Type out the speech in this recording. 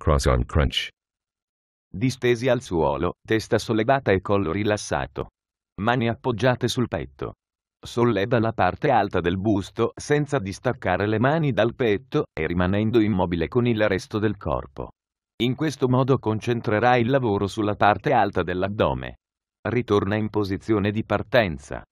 Cross on crunch. Distesi al suolo, testa sollevata e collo rilassato. Mani appoggiate sul petto. Solleva la parte alta del busto senza distaccare le mani dal petto e rimanendo immobile con il resto del corpo. In questo modo concentrerai il lavoro sulla parte alta dell'addome. Ritorna in posizione di partenza.